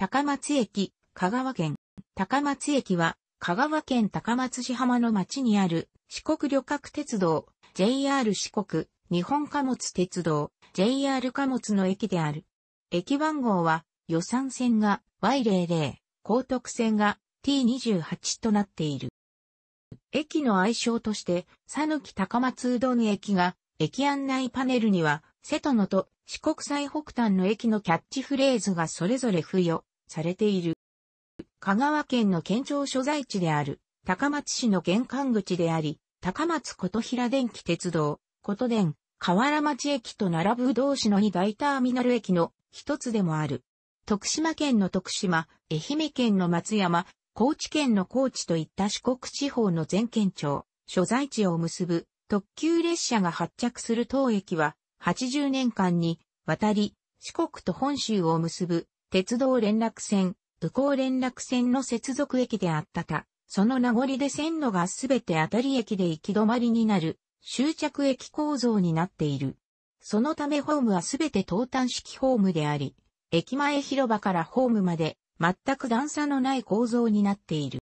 高松駅、香川県。高松駅は、香川県高松市浜の町にある四国旅客鉄道、JR 四国、日本貨物鉄道、JR 貨物の駅である。駅番号は、予算線が Y00、高徳線が T28 となっている。駅の愛称として、さぬき高松うどん駅が、駅案内パネルには、瀬戸野と四国最北端の駅のキャッチフレーズがそれぞれ付与されている。香川県の県庁所在地である、高松市の玄関口であり、高松琴平電気鉄道、琴電、河原町駅と並ぶ同市の2大ターミナル駅の一つでもある。徳島県の徳島、愛媛県の松山、高知県の高知といった四国地方の全県庁、所在地を結ぶ特急列車が発着する当駅は80年間にわたり四国と本州を結ぶ鉄道連絡線、宇高連絡線の接続駅であったた。その名残で線路がすべて当たり駅で行き止まりになる、終着駅構造になっている。そのためホームはすべて東端式ホームであり、駅前広場からホームまで全く段差のない構造になっている。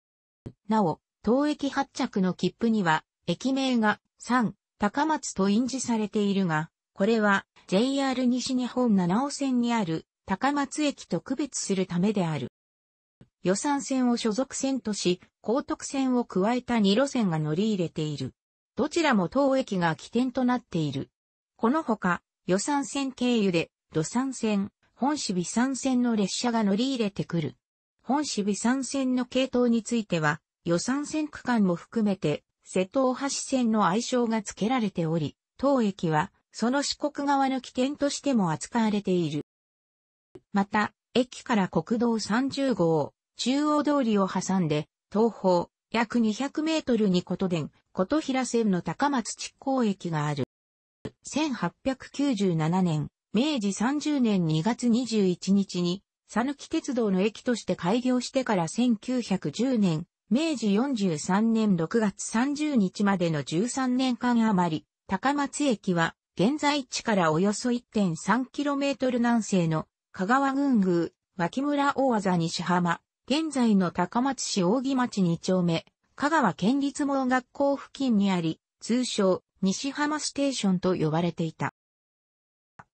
なお、当駅発着の切符には、駅名が3、高松と印字されているが、これは JR 西日本七尾線にある高松駅と区別するためである。予算線を所属線とし、高徳線を加えた2路線が乗り入れている。どちらも当駅が起点となっている。このほか、予算線経由で、土産線、本市備山線の列車が乗り入れてくる。本市備山線の系統については、予算線区間も含めて、瀬戸大橋線の愛称が付けられており、当駅は、その四国側の起点としても扱われている。また、駅から国道30号、中央通りを挟んで、東方、約200メートルに琴電、琴平線の高松地港駅がある。1897年、明治30年2月21日に、佐抜鉄道の駅として開業してから1910年、明治43年6月30日までの13年間余り、高松駅は、現在地からおよそ1 3トル南西の香川郡宮、脇村大技西浜、現在の高松市大木町2丁目、香川県立盲学校付近にあり、通称、西浜ステーションと呼ばれていた。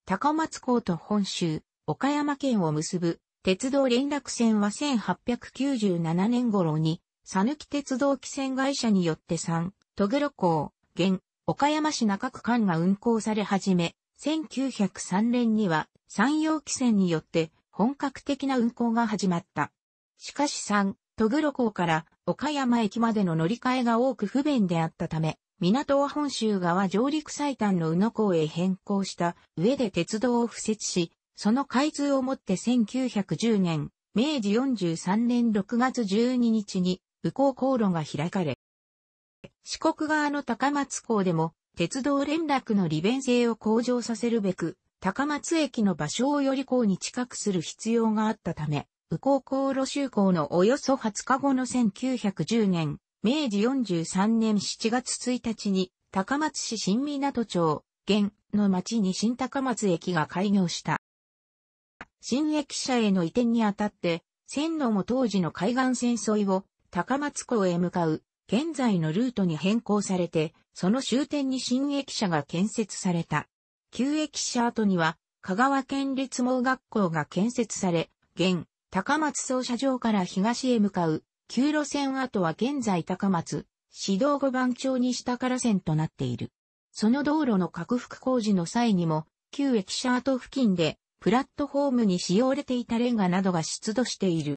高松港と本州、岡山県を結ぶ鉄道連絡線は1897年頃に、佐抜鉄道汽船会社によって3、戸黒港、現、岡山市中区間が運行され始め、1903年には山陽汽船によって本格的な運行が始まった。しかし3、戸黒港から岡山駅までの乗り換えが多く不便であったため、港は本州側上陸最短の宇野港へ変更した上で鉄道を敷設し、その開通をもって1910年、明治43年6月12日に、宇高航路が開かれ、四国側の高松港でも鉄道連絡の利便性を向上させるべく、高松駅の場所をより港に近くする必要があったため、右高航路就航のおよそ20日後の1910年、明治43年7月1日に、高松市新港町、現の町に新高松駅が開業した。新駅舎への移転にあたって、線路も当時の海岸線沿いを高松港へ向かう現在のルートに変更されて、その終点に新駅舎が建設された。旧駅舎跡には、香川県立盲学校が建設され、現、高松操車場から東へ向かう、旧路線跡は現在高松、市道五番町に下から線となっている。その道路の拡幅工事の際にも、旧駅舎跡付近で、プラットホームに使用れていたレンガなどが出土している。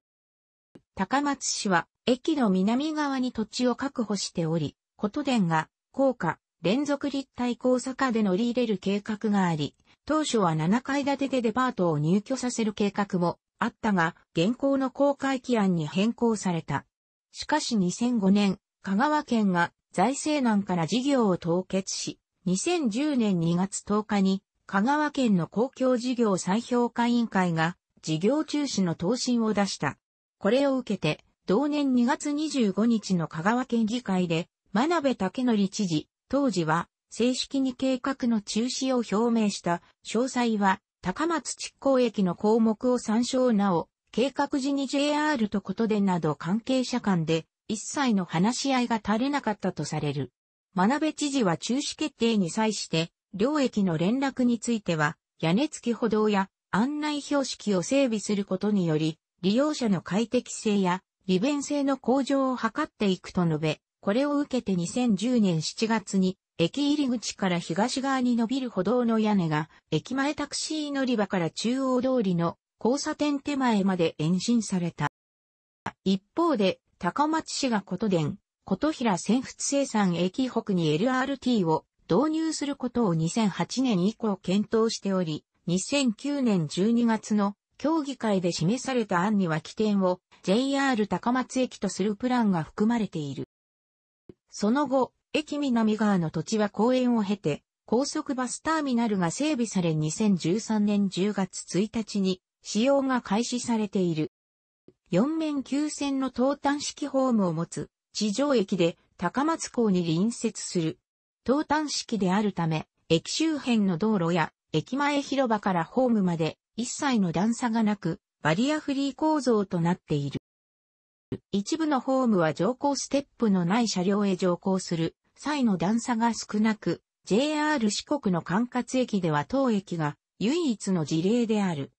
高松市は駅の南側に土地を確保しており、こと電が、高架、連続立体交差化で乗り入れる計画があり、当初は7階建てでデパートを入居させる計画もあったが、現行の公開規案に変更された。しかし2005年、香川県が財政難から事業を凍結し、2010年2月10日に香川県の公共事業再評価委員会が事業中止の答申を出した。これを受けて同年2月25日の香川県議会で、真鍋武則知事、当時は、正式に計画の中止を表明した、詳細は、高松執行駅の項目を参照なお、計画時に JR とことでなど関係者間で、一切の話し合いが足りなかったとされる。真鍋知事は中止決定に際して、両駅の連絡については、屋根付き歩道や案内標識を整備することにより、利用者の快適性や利便性の向上を図っていくと述べ、これを受けて2010年7月に、駅入り口から東側に伸びる歩道の屋根が、駅前タクシー乗り場から中央通りの交差点手前まで延伸された。一方で、高松市が琴電、琴平線仏生産駅北に LRT を導入することを2008年以降検討しており、2009年12月の協議会で示された案には起点を JR 高松駅とするプランが含まれている。その後、駅南側の土地は公園を経て、高速バスターミナルが整備され2013年10月1日に使用が開始されている。4面9線の東端式ホームを持つ地上駅で高松港に隣接する。東端式であるため、駅周辺の道路や駅前広場からホームまで一切の段差がなく、バリアフリー構造となっている。一部のホームは乗降ステップのない車両へ乗降する際の段差が少なく、JR 四国の管轄駅では当駅が唯一の事例である。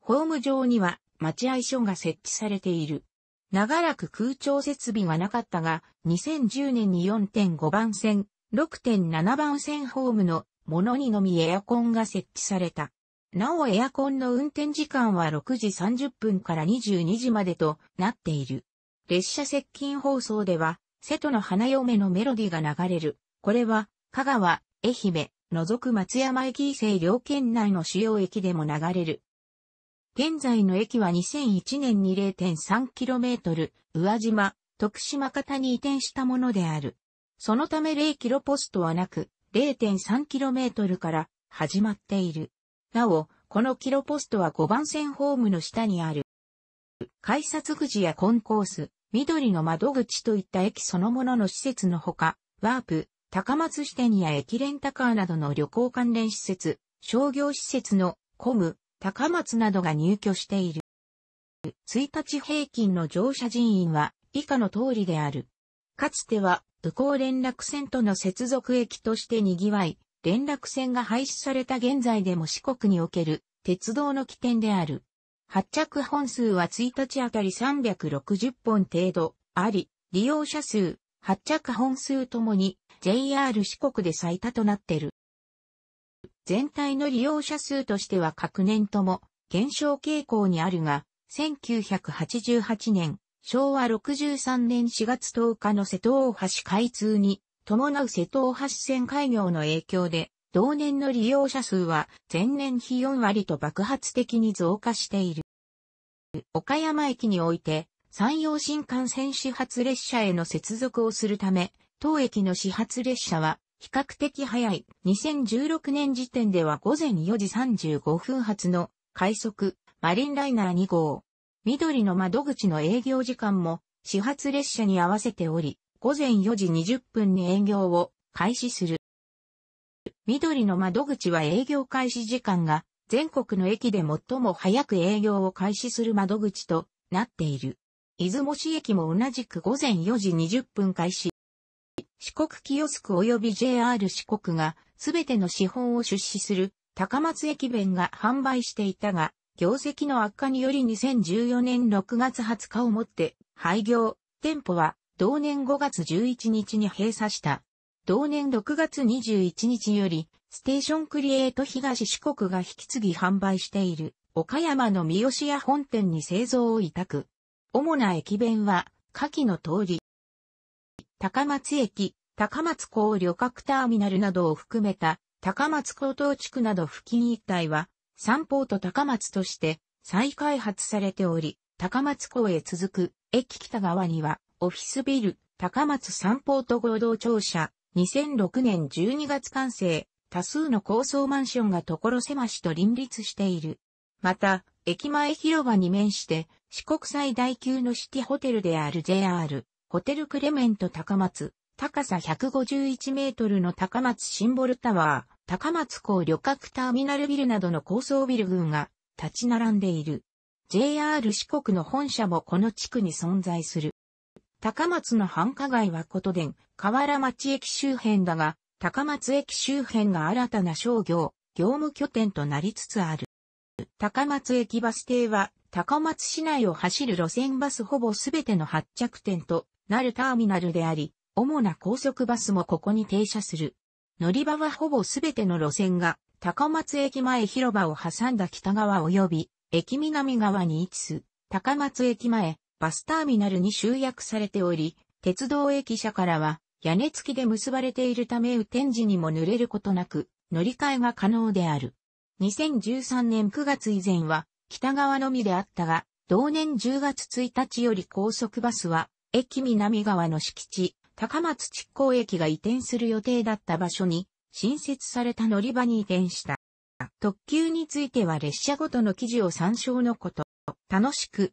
ホーム上には待合所が設置されている。長らく空調設備がなかったが、2010年に4.5番線、6.7番線ホームのものにのみエアコンが設置された。なおエアコンの運転時間は6時30分から22時までとなっている。列車接近放送では、瀬戸の花嫁のメロディが流れる。これは、香川、愛媛、除く松山駅西両県内の主要駅でも流れる。現在の駅は2001年に 0.3km、宇和島、徳島方に移転したものである。そのため 0km ポストはなく、0.3km から始まっている。なお、このキロポストは5番線ホームの下にある。改札口やコンコース、緑の窓口といった駅そのものの施設のほか、ワープ、高松支店や駅レンタカーなどの旅行関連施設、商業施設のコム、高松などが入居している。1日平均の乗車人員は以下の通りである。かつては、武高連絡線との接続駅として賑わい、連絡船が廃止された現在でも四国における鉄道の起点である。発着本数は1日あたり360本程度あり、利用者数、発着本数ともに JR 四国で最多となってる。全体の利用者数としては各年とも減少傾向にあるが、1988年、昭和63年4月10日の瀬戸大橋開通に伴う瀬戸大橋線開業の影響で、同年の利用者数は前年比4割と爆発的に増加している。岡山駅において、山陽新幹線始発列車への接続をするため、当駅の始発列車は比較的早い2016年時点では午前4時35分発の快速マリンライナー2号。緑の窓口の営業時間も始発列車に合わせており、午前4時20分に営業を開始する。緑の窓口は営業開始時間が全国の駅で最も早く営業を開始する窓口となっている。出雲市駅も同じく午前4時20分開始。四国キオスク及び JR 四国がすべての資本を出資する高松駅弁が販売していたが、業績の悪化により2014年6月20日をもって廃業、店舗は同年5月11日に閉鎖した。同年6月21日より、ステーションクリエイト東四国が引き継ぎ販売している、岡山の三好屋本店に製造を委託。主な駅弁は、下記の通り。高松駅、高松港旅客ターミナルなどを含めた、高松高等地区など付近一帯は、三方と高松として再開発されており、高松港へ続く駅北側にはオフィスビル、高松ポーと合同庁舎、2006年12月完成、多数の高層マンションが所狭しと林立している。また、駅前広場に面して、四国最大級のシティホテルである JR、ホテルクレメント高松、高さ151メートルの高松シンボルタワー、高松港旅客ターミナルビルなどの高層ビル群が立ち並んでいる。JR 四国の本社もこの地区に存在する。高松の繁華街はことでん、河原町駅周辺だが、高松駅周辺が新たな商業、業務拠点となりつつある。高松駅バス停は、高松市内を走る路線バスほぼすべての発着点となるターミナルであり、主な高速バスもここに停車する。乗り場はほぼすべての路線が、高松駅前広場を挟んだ北側及び、駅南側に位置す、高松駅前、バスターミナルに集約されており、鉄道駅舎からは屋根付きで結ばれているため雨天時にも濡れることなく乗り換えが可能である。2013年9月以前は北側のみであったが、同年10月1日より高速バスは駅南側の敷地、高松築港駅が移転する予定だった場所に新設された乗り場に移転した。特急については列車ごとの記事を参照のこと。楽しく、